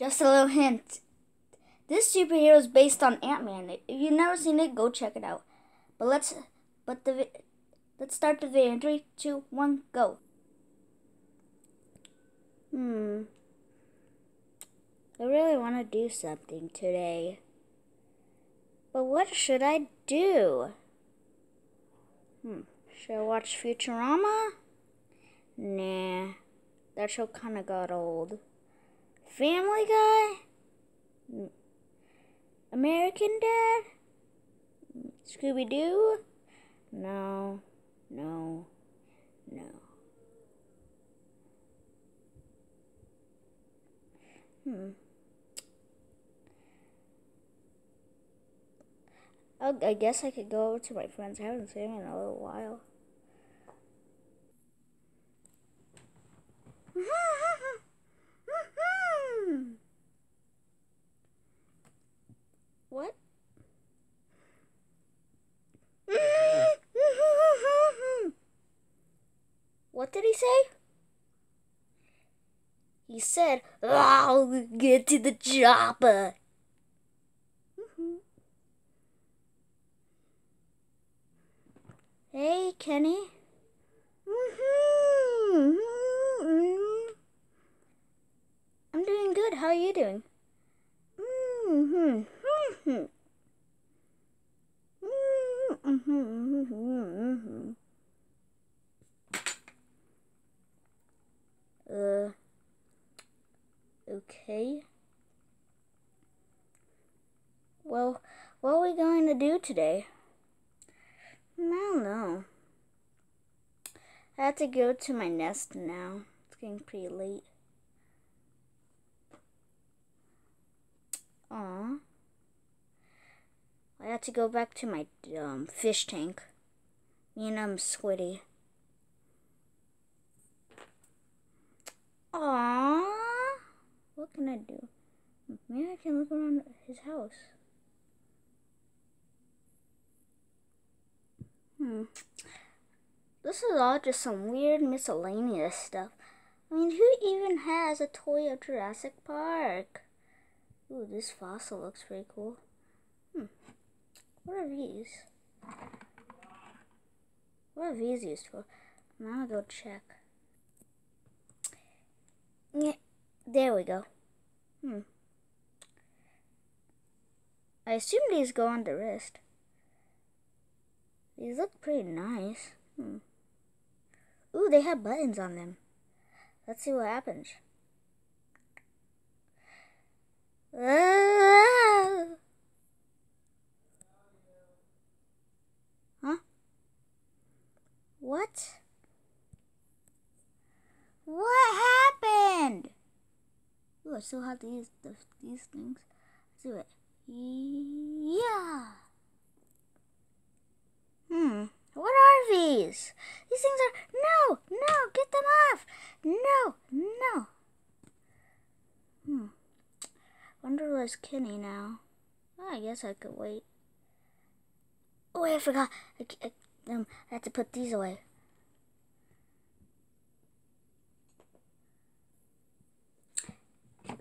Just a little hint. This superhero is based on Ant-Man. If you've never seen it, go check it out. But let's but the let's start the video. Three, two, one, go. Hmm. I really want to do something today. But what should I do? Hmm. Should I watch Futurama? Nah. That show kind of got old. Family Guy? American Dad? Scooby Doo? No, no, no. Hmm. i guess I could go over to my friend's house not seen him in a little while. What did he say? He said, I'll get to the chopper. Mm-hmm. Hey, Kenny. Mm-hmm. Mm-hmm. I'm doing good. How are you doing? What are we going to do today? I don't know. I have to go to my nest now. It's getting pretty late. Aw. I have to go back to my um, fish tank. Me and I'm um, sweaty. Aww. What can I do? Maybe I can look around his house. this is all just some weird miscellaneous stuff. I mean, who even has a toy of Jurassic Park? Ooh, this fossil looks pretty cool. Hmm. What are these? What are these used for? I'm gonna go check. Yeah, there we go. Hmm. I assume these go on the wrist. These look pretty nice. Hmm. Ooh, they have buttons on them. Let's see what happens. Uh, huh? What? What happened? Ooh, are so hard to use the, these things. Let's do it. Yeah. Hmm. What are these? These things are... No! No! Get them off! No! No! Hmm. Wonder where's Kenny now? I guess I could wait. Oh, I forgot. I, I, um, I had to put these away.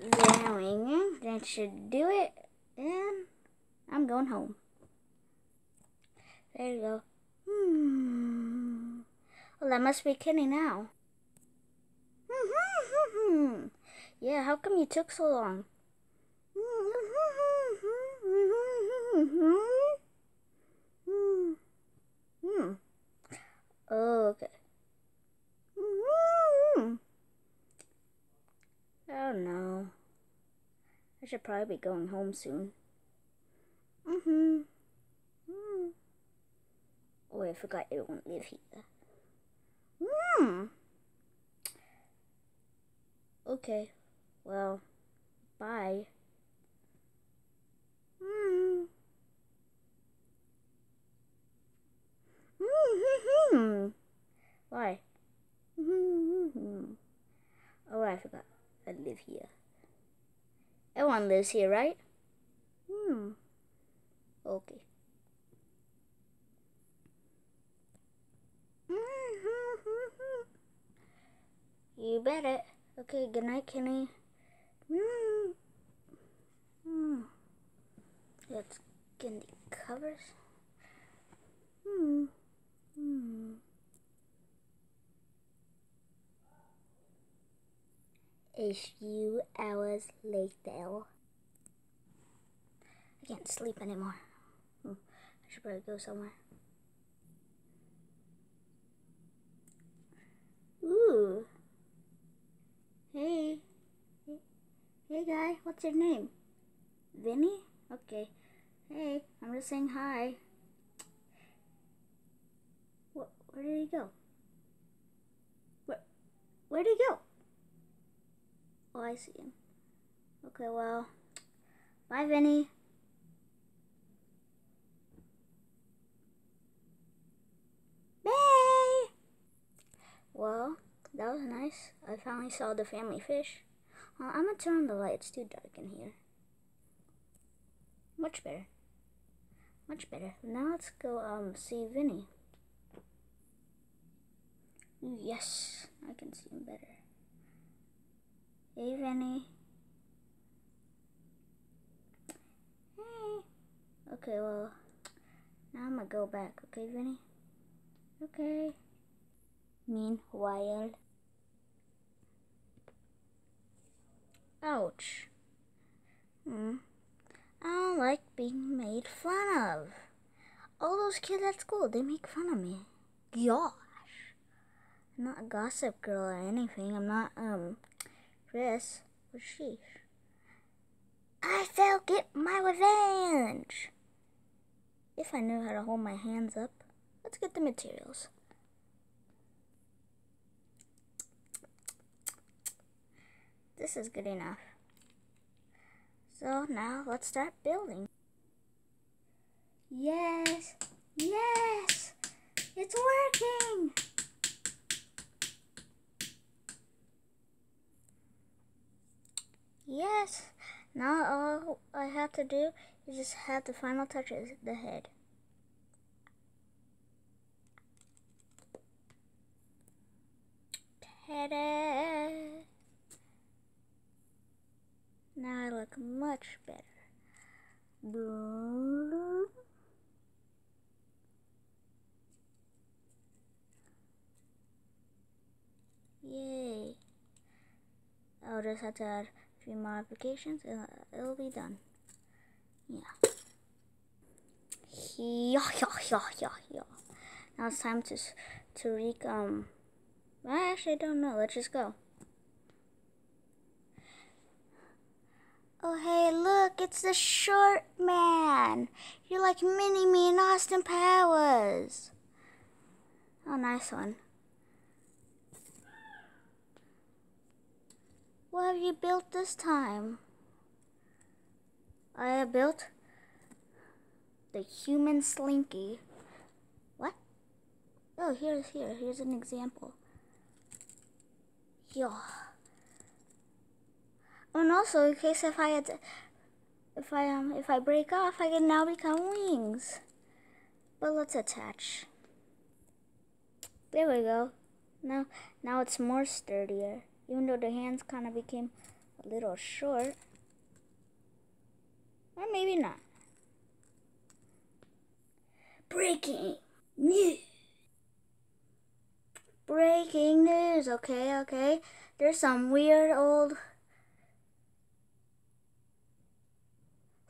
There we go. That should do it. And I'm going home. There you go. Hmm. Well, that must be Kenny now. yeah, how come you took so long? Oh, okay. Oh no. I should probably be going home soon. forgot it won't live here. Hmm. Okay. Well, bye. Hmm. Hmm. Why? Oh, I forgot. I live here. Everyone lives here, right? Hmm. Okay. bet it. Okay, good night, Kenny. Hmm. Hmm. Let's get the covers. Hmm. Hmm. A few hours later. I can't sleep anymore. Hmm. I should probably go somewhere. Ooh. Hey. Hey guy, what's your name? Vinny? Okay. Hey, I'm just saying hi. where did he go? Where, where did he go? Oh, I see him. Okay, well, bye Vinny. That was nice. I finally saw the family fish. Well, I'm gonna turn on the light. It's too dark in here. Much better. Much better. Now let's go um see Vinny. yes, I can see him better. Hey, Vinny. Hey. Okay, well, now I'm gonna go back. Okay, Vinny? Okay. Meanwhile, Ouch. Hmm. I don't like being made fun of. All those kids at school, they make fun of me. Gosh. I'm not a gossip girl or anything. I'm not, um, Chris. Or she. I shall get my revenge! If I knew how to hold my hands up. Let's get the materials. This is good enough. So now let's start building. Yes, yes, it's working. Yes, now all I have to do is just have the final touches, the head. Ta-da! look much better. Yay. I'll oh, just have to add a few modifications and it'll be done. Yeah. Yeah, yeah, yeah, yeah, yeah. Now it's time to to re um. I actually don't know. Let's just go. Oh, hey, look, it's the short man. You're like Mini Me and Austin Powers. Oh, nice one. What have you built this time? I have built the human slinky. What? Oh, here's here. Here's an example. Yeah. And also, in case if I had, if I um, if I break off, I can now become wings. But let's attach. There we go. Now, now it's more sturdier. Even though the hands kind of became a little short, or maybe not. Breaking news. Breaking news. Okay, okay. There's some weird old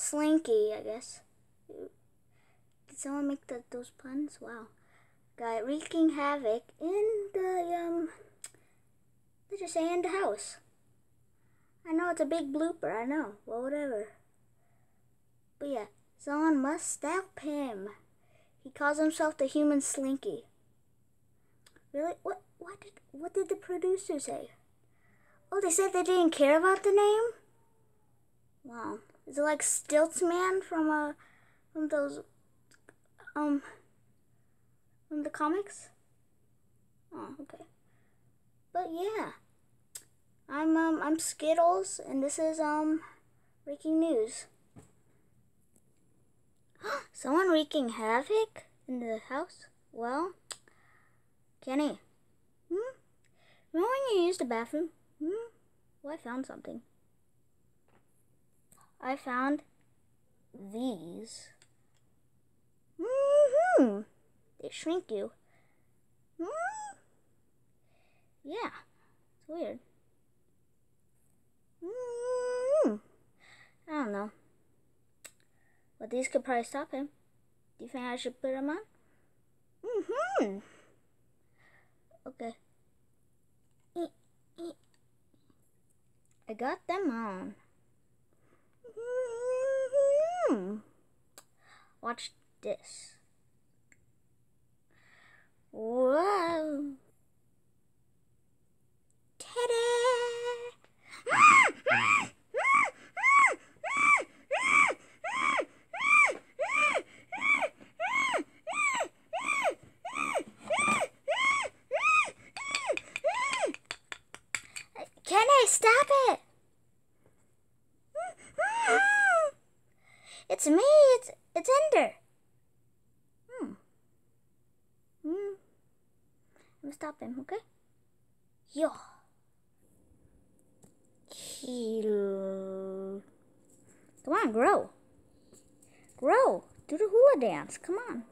Slinky, I guess. Did someone make the, those puns? Wow. Guy wreaking havoc in the, um, let's just say in the house. I know it's a big blooper, I know. Well, whatever. But yeah, someone must stop him. He calls himself the human Slinky. Really? What? What did? What did the producer say? Oh, they said they didn't care about the name. Wow. Is it like Stiltsman from a uh, from those um from the comics? Oh, okay. But yeah. I'm um I'm Skittles and this is um breaking news. Someone wreaking havoc in the house? Well, Kenny. Hmm? Remember when you used the bathroom? Hmm? Well, I found something. I found these. Mm-hmm. They shrink you. Mm -hmm. Yeah. It's weird. Mm -hmm. I don't know. But these could probably stop him. Do you think I should put them on? Mm-hmm. Okay. I got them on. Watch this. Whoa. Ta-da! Can I stop it? It's me. It's it's Ender. Hmm. Hmm. I'm gonna stop him, okay? Yo. Heal. Come on, grow. Grow. Do the hula dance. Come on.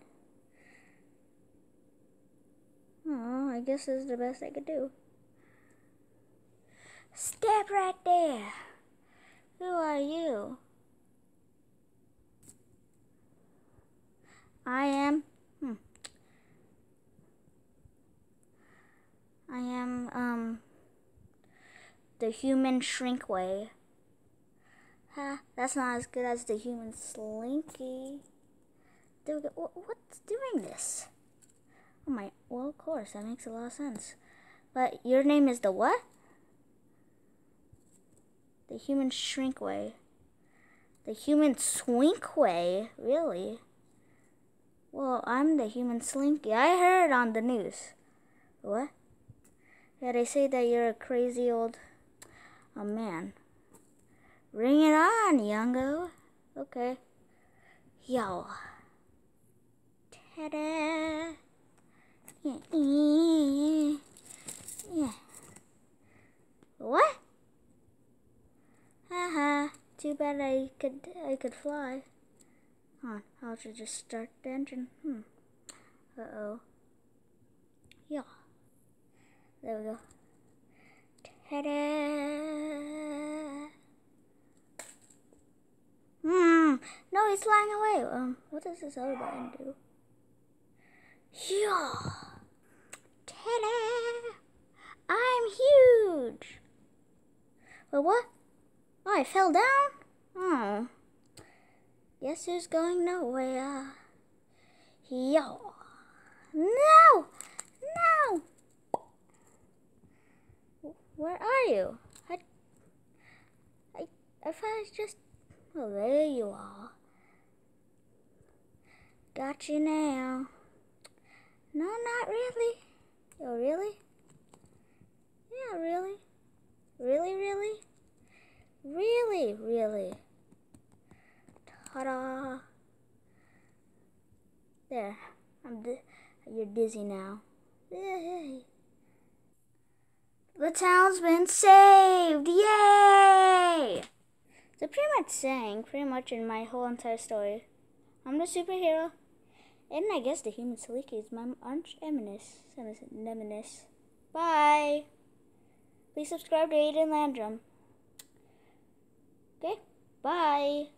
Oh, I guess this is the best I could do. Step right there. Who are you? I am hmm, I am um the human shrinkway. Huh, that's not as good as the human slinky. Dude, what's doing this? Oh my, well, of course, that makes a lot of sense. But your name is the what? The human shrinkway. The human swinkway, really? Well, I'm the human slinky. I heard on the news. What? Yeah, they say that you're a crazy old a man. Ring it on, youngo. Okay. Yo. Ta-da. Yeah. yeah. What? Haha. Uh-huh. Too bad I could I could fly. Huh, I'll just start the engine. Hmm. Uh-oh. Yeah. There we go. Ta-da! Hmm. No, he's flying away. Um, what does this other button do? Yeah. Ta-da! I'm huge. Well, what? Oh, I fell down? Oh. Guess who's going nowhere? Yo. No! No! Where are you? I, I, I thought just... Well, there you are. Got you now. No, not really. Oh, really? Yeah, really? Really, really? Really, really? Ta-da! There. I'm di you're dizzy now. Yay! The town's been saved! Yay! So pretty much saying, pretty much in my whole entire story. I'm the superhero. And I guess the human Saliki is my arch eminence. Nemesis. Bye! Please subscribe to Aiden Landrum. Okay, bye!